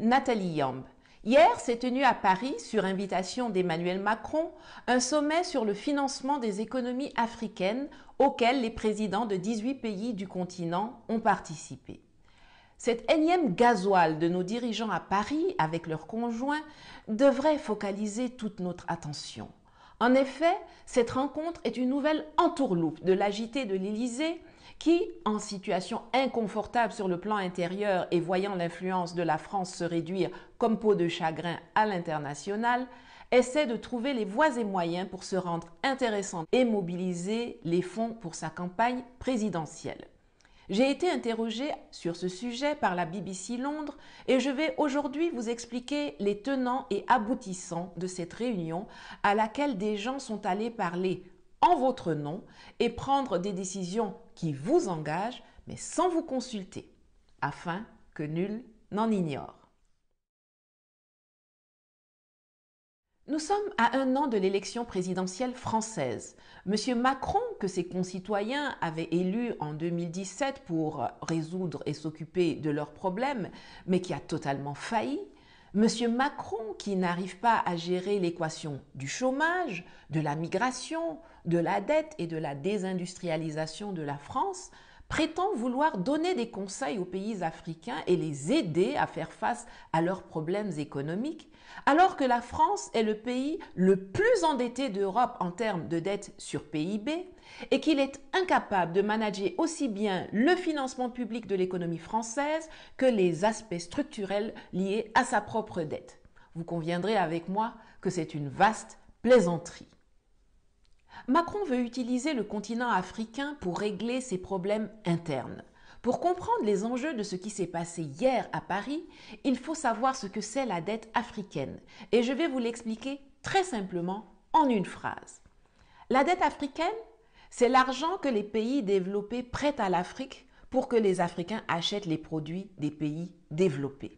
Nathalie Yamb. Hier s'est tenu à Paris, sur invitation d'Emmanuel Macron, un sommet sur le financement des économies africaines auquel les présidents de 18 pays du continent ont participé. Cette énième gasoil de nos dirigeants à Paris avec leurs conjoints devrait focaliser toute notre attention. En effet, cette rencontre est une nouvelle entourloupe de l'agité de l'Élysée qui, en situation inconfortable sur le plan intérieur et voyant l'influence de la France se réduire comme peau de chagrin à l'international, essaie de trouver les voies et moyens pour se rendre intéressante et mobiliser les fonds pour sa campagne présidentielle. J'ai été interrogée sur ce sujet par la BBC Londres et je vais aujourd'hui vous expliquer les tenants et aboutissants de cette réunion à laquelle des gens sont allés parler, en votre nom et prendre des décisions qui vous engagent, mais sans vous consulter, afin que nul n'en ignore. Nous sommes à un an de l'élection présidentielle française. Monsieur Macron, que ses concitoyens avaient élu en 2017 pour résoudre et s'occuper de leurs problèmes, mais qui a totalement failli, Monsieur Macron qui n'arrive pas à gérer l'équation du chômage, de la migration, de la dette et de la désindustrialisation de la France prétend vouloir donner des conseils aux pays africains et les aider à faire face à leurs problèmes économiques, alors que la France est le pays le plus endetté d'Europe en termes de dette sur PIB et qu'il est incapable de manager aussi bien le financement public de l'économie française que les aspects structurels liés à sa propre dette. Vous conviendrez avec moi que c'est une vaste plaisanterie. Macron veut utiliser le continent africain pour régler ses problèmes internes. Pour comprendre les enjeux de ce qui s'est passé hier à Paris, il faut savoir ce que c'est la dette africaine. Et je vais vous l'expliquer très simplement en une phrase. La dette africaine, c'est l'argent que les pays développés prêtent à l'Afrique pour que les Africains achètent les produits des pays développés.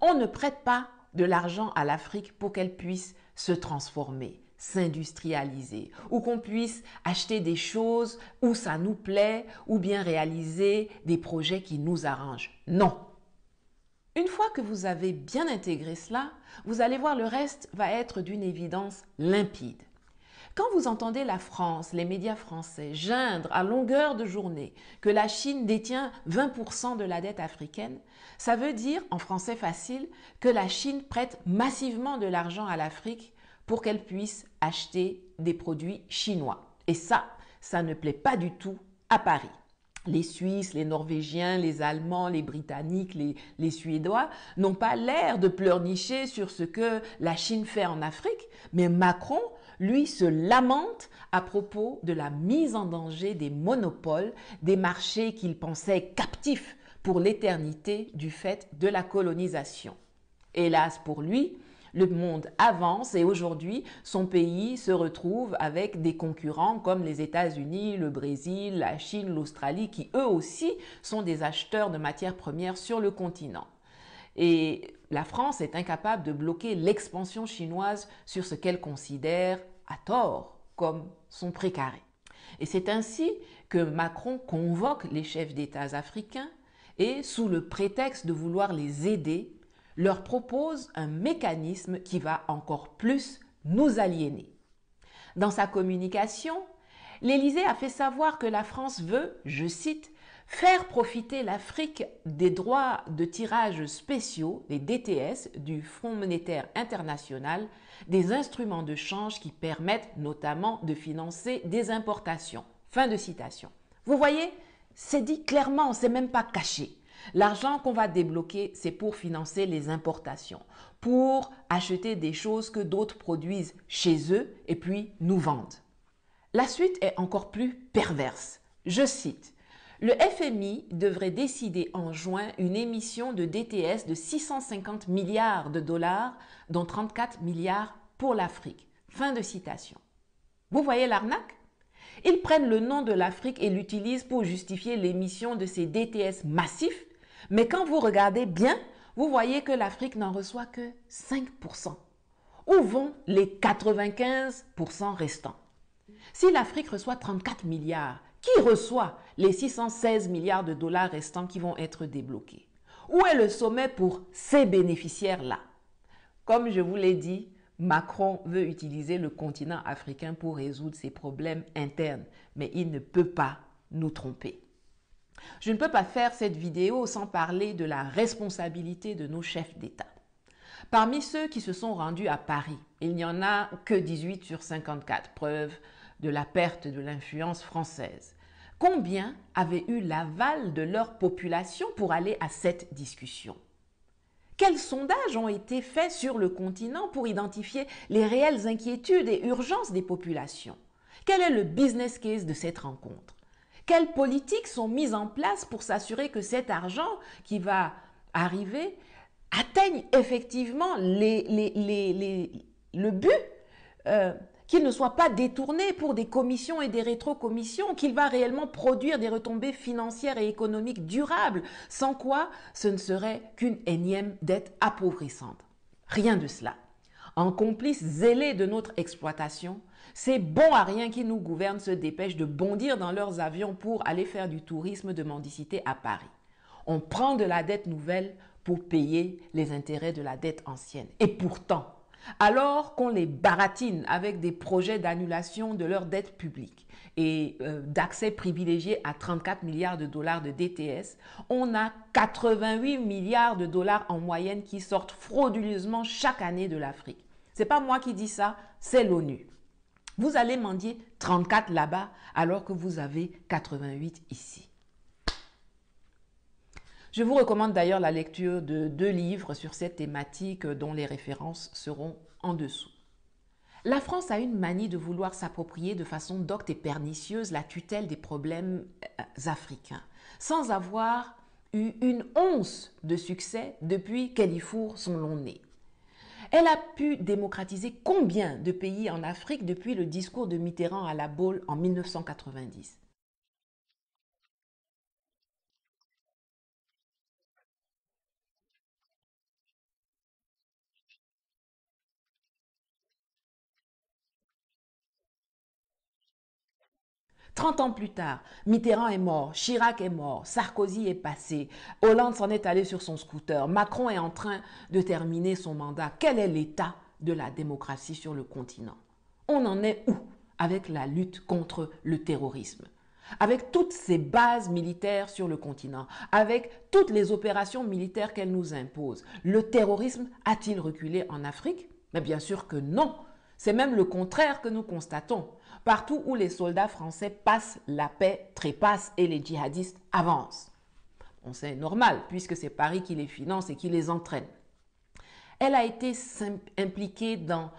On ne prête pas de l'argent à l'Afrique pour qu'elle puisse se transformer s'industrialiser, ou qu'on puisse acheter des choses où ça nous plaît, ou bien réaliser des projets qui nous arrangent. Non. Une fois que vous avez bien intégré cela, vous allez voir le reste va être d'une évidence limpide. Quand vous entendez la France, les médias français geindre à longueur de journée que la Chine détient 20% de la dette africaine, ça veut dire, en français facile, que la Chine prête massivement de l'argent à l'Afrique pour qu'elle puisse acheter des produits chinois. Et ça, ça ne plaît pas du tout à Paris. Les Suisses, les Norvégiens, les Allemands, les Britanniques, les, les Suédois n'ont pas l'air de pleurnicher sur ce que la Chine fait en Afrique, mais Macron, lui, se lamente à propos de la mise en danger des monopoles, des marchés qu'il pensait captifs pour l'éternité du fait de la colonisation. Hélas pour lui, le monde avance et aujourd'hui, son pays se retrouve avec des concurrents comme les États-Unis, le Brésil, la Chine, l'Australie, qui eux aussi sont des acheteurs de matières premières sur le continent. Et la France est incapable de bloquer l'expansion chinoise sur ce qu'elle considère, à tort, comme son précaré. Et c'est ainsi que Macron convoque les chefs d'État africains et, sous le prétexte de vouloir les aider, leur propose un mécanisme qui va encore plus nous aliéner. Dans sa communication, l'Élysée a fait savoir que la France veut, je cite, faire profiter l'Afrique des droits de tirage spéciaux, des DTS, du Fonds monétaire international, des instruments de change qui permettent notamment de financer des importations. Fin de citation. Vous voyez, c'est dit clairement, on s'est même pas caché. L'argent qu'on va débloquer, c'est pour financer les importations, pour acheter des choses que d'autres produisent chez eux et puis nous vendent. La suite est encore plus perverse. Je cite. Le FMI devrait décider en juin une émission de DTS de 650 milliards de dollars, dont 34 milliards pour l'Afrique. Fin de citation. Vous voyez l'arnaque Ils prennent le nom de l'Afrique et l'utilisent pour justifier l'émission de ces DTS massifs mais quand vous regardez bien, vous voyez que l'Afrique n'en reçoit que 5%. Où vont les 95% restants Si l'Afrique reçoit 34 milliards, qui reçoit les 616 milliards de dollars restants qui vont être débloqués Où est le sommet pour ces bénéficiaires-là Comme je vous l'ai dit, Macron veut utiliser le continent africain pour résoudre ses problèmes internes, mais il ne peut pas nous tromper. Je ne peux pas faire cette vidéo sans parler de la responsabilité de nos chefs d'État. Parmi ceux qui se sont rendus à Paris, il n'y en a que 18 sur 54, preuves de la perte de l'influence française. Combien avaient eu l'aval de leur population pour aller à cette discussion Quels sondages ont été faits sur le continent pour identifier les réelles inquiétudes et urgences des populations Quel est le business case de cette rencontre quelles politiques sont mises en place pour s'assurer que cet argent qui va arriver atteigne effectivement le but euh, qu'il ne soit pas détourné pour des commissions et des rétro-commissions, qu'il va réellement produire des retombées financières et économiques durables, sans quoi ce ne serait qu'une énième dette appauvrissante. Rien de cela. En complice zélé de notre exploitation, c'est bon à rien qui nous gouvernent se dépêchent de bondir dans leurs avions pour aller faire du tourisme de mendicité à Paris. On prend de la dette nouvelle pour payer les intérêts de la dette ancienne. Et pourtant, alors qu'on les baratine avec des projets d'annulation de leur dette publique et euh, d'accès privilégié à 34 milliards de dollars de DTS, on a 88 milliards de dollars en moyenne qui sortent frauduleusement chaque année de l'Afrique. C'est pas moi qui dis ça, c'est l'ONU. Vous allez mendier 34 là-bas alors que vous avez 88 ici. Je vous recommande d'ailleurs la lecture de deux livres sur cette thématique dont les références seront en dessous. La France a une manie de vouloir s'approprier de façon docte et pernicieuse la tutelle des problèmes euh, africains, sans avoir eu une once de succès depuis qu'elle y fourre son long nez. Elle a pu démocratiser combien de pays en Afrique depuis le discours de Mitterrand à la Baule en 1990 30 ans plus tard, Mitterrand est mort, Chirac est mort, Sarkozy est passé, Hollande s'en est allé sur son scooter, Macron est en train de terminer son mandat. Quel est l'état de la démocratie sur le continent On en est où avec la lutte contre le terrorisme avec toutes ces bases militaires sur le continent, avec toutes les opérations militaires qu'elle nous impose, le terrorisme a-t-il reculé en Afrique Mais bien sûr que non. C'est même le contraire que nous constatons. Partout où les soldats français passent, la paix trépasse et les djihadistes avancent. On sait normal, puisque c'est Paris qui les finance et qui les entraîne. Elle a été impliquée dans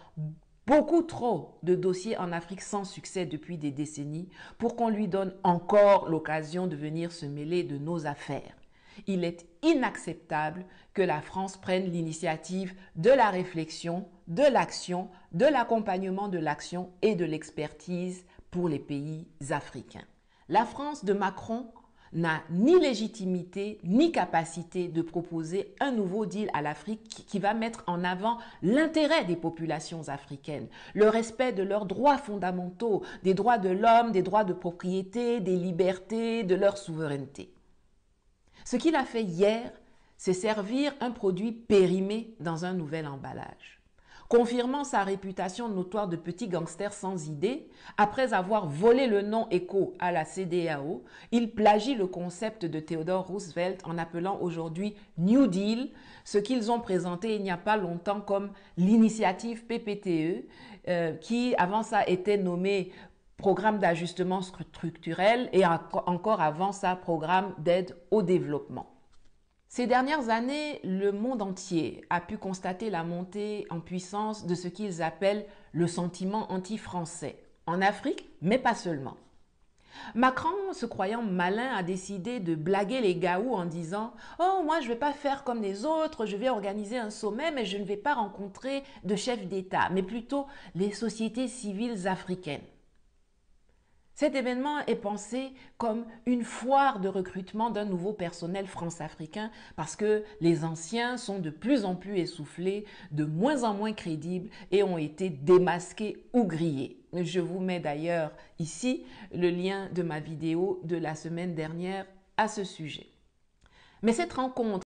beaucoup trop de dossiers en Afrique sans succès depuis des décennies pour qu'on lui donne encore l'occasion de venir se mêler de nos affaires il est inacceptable que la France prenne l'initiative de la réflexion, de l'action, de l'accompagnement de l'action et de l'expertise pour les pays africains. La France de Macron n'a ni légitimité ni capacité de proposer un nouveau deal à l'Afrique qui va mettre en avant l'intérêt des populations africaines, le respect de leurs droits fondamentaux, des droits de l'homme, des droits de propriété, des libertés, de leur souveraineté. Ce qu'il a fait hier, c'est servir un produit périmé dans un nouvel emballage, confirmant sa réputation notoire de petit gangster sans idée. Après avoir volé le nom Echo à la CDAO, il plagie le concept de Theodore Roosevelt en appelant aujourd'hui New Deal, ce qu'ils ont présenté il n'y a pas longtemps comme l'initiative PPTE, euh, qui avant ça était nommée programme d'ajustement structurel et encore avant ça, programme d'aide au développement. Ces dernières années, le monde entier a pu constater la montée en puissance de ce qu'ils appellent le sentiment anti-français, en Afrique, mais pas seulement. Macron, se croyant malin, a décidé de blaguer les gaous en disant ⁇ Oh, moi, je ne vais pas faire comme les autres, je vais organiser un sommet, mais je ne vais pas rencontrer de chefs d'État, mais plutôt les sociétés civiles africaines. Cet événement est pensé comme une foire de recrutement d'un nouveau personnel france-africain parce que les anciens sont de plus en plus essoufflés, de moins en moins crédibles et ont été démasqués ou grillés. Je vous mets d'ailleurs ici le lien de ma vidéo de la semaine dernière à ce sujet. Mais cette rencontre